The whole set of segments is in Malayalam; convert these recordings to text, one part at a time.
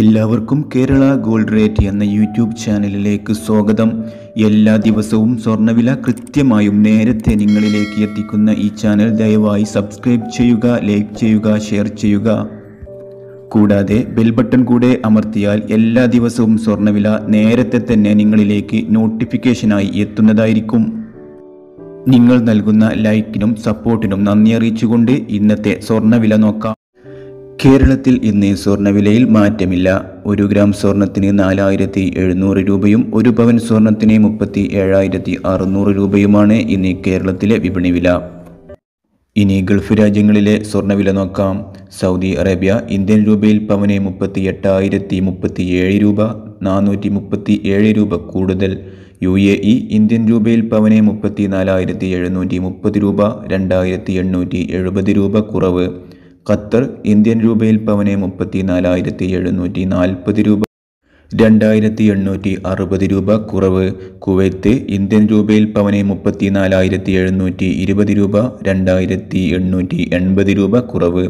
എല്ലാവർക്കും കേരള ഗോൾഡ് റേറ്റ് എന്ന യൂട്യൂബ് ചാനലിലേക്ക് സ്വാഗതം എല്ലാ ദിവസവും സ്വർണ്ണവില കൃത്യമായും നേരത്തെ നിങ്ങളിലേക്ക് എത്തിക്കുന്ന ഈ ചാനൽ ദയവായി സബ്സ്ക്രൈബ് ചെയ്യുക ലൈക്ക് ചെയ്യുക ഷെയർ ചെയ്യുക കൂടാതെ ബെൽ ബട്ടൺ കൂടെ അമർത്തിയാൽ എല്ലാ ദിവസവും സ്വർണ്ണവില നേരത്തെ തന്നെ നിങ്ങളിലേക്ക് നോട്ടിഫിക്കേഷനായി എത്തുന്നതായിരിക്കും നിങ്ങൾ നൽകുന്ന ലൈക്കിനും സപ്പോർട്ടിനും നന്ദി അറിയിച്ചുകൊണ്ട് ഇന്നത്തെ സ്വർണ്ണവില നോക്കാം കേരളത്തിൽ ഇന്ന് സ്വർണ്ണവിലയിൽ മാറ്റമില്ല ഒരു ഗ്രാം സ്വർണത്തിന് നാലായിരത്തി എഴുന്നൂറ് രൂപയും ഒരു പവൻ സ്വർണത്തിന് മുപ്പത്തി ഏഴായിരത്തി അറുന്നൂറ് രൂപയുമാണ് ഇന്ന് കേരളത്തിലെ വിപണി വില ഇനി ഗൾഫ് രാജ്യങ്ങളിലെ സ്വർണ്ണവില നോക്കാം സൗദി അറേബ്യ ഇന്ത്യൻ രൂപയിൽ പവന് മുപ്പത്തി എട്ടായിരത്തി മുപ്പത്തി ഏഴ് രൂപ നാനൂറ്റി മുപ്പത്തി ഏഴ് രൂപ കൂടുതൽ യു എ ഇ ഇന്ത്യൻ രൂപയിൽ പവന് മുപ്പത്തി നാലായിരത്തി എഴുന്നൂറ്റി മുപ്പത് രൂപ രണ്ടായിരത്തി എണ്ണൂറ്റി എഴുപത് രൂപ കുറവ് ഖത്തർ ഇന്ത്യൻ രൂപയിൽ പവനെ മുപ്പത്തി നാലായിരത്തി എഴുന്നൂറ്റി നാൽപ്പത് രൂപ രണ്ടായിരത്തി എണ്ണൂറ്റി അറുപത് രൂപ കുറവ് കുവൈത്ത് ഇന്ത്യൻ രൂപയിൽ പവനെ മുപ്പത്തി നാലായിരത്തി എഴുന്നൂറ്റി ഇരുപത് രൂപ രണ്ടായിരത്തി എണ്ണൂറ്റി എൺപത് രൂപ കുറവ്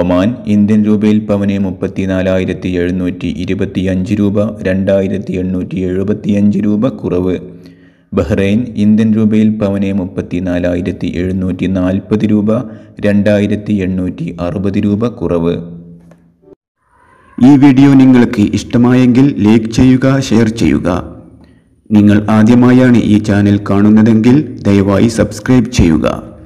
ഒമാൻ ഇന്ത്യൻ രൂപയിൽ പവനെ മുപ്പത്തി നാലായിരത്തി എഴുന്നൂറ്റി ഇരുപത്തി അഞ്ച് രൂപ രണ്ടായിരത്തി എണ്ണൂറ്റി എഴുപത്തി അഞ്ച് രൂപ കുറവ് ബഹ്റൈൻ ഇന്ത്യൻ രൂപയിൽ പവന് നാലായിരത്തി എഴുന്നൂറ്റി നാൽപ്പത് രൂപ രണ്ടായിരത്തി എണ്ണൂറ്റി അറുപത് രൂപ കുറവ് ഈ വീഡിയോ നിങ്ങൾക്ക് ഇഷ്ടമായെങ്കിൽ ലൈക്ക് ചെയ്യുക ഷെയർ ചെയ്യുക നിങ്ങൾ ആദ്യമായാണ് ഈ ചാനൽ കാണുന്നതെങ്കിൽ ദയവായി സബ്സ്ക്രൈബ് ചെയ്യുക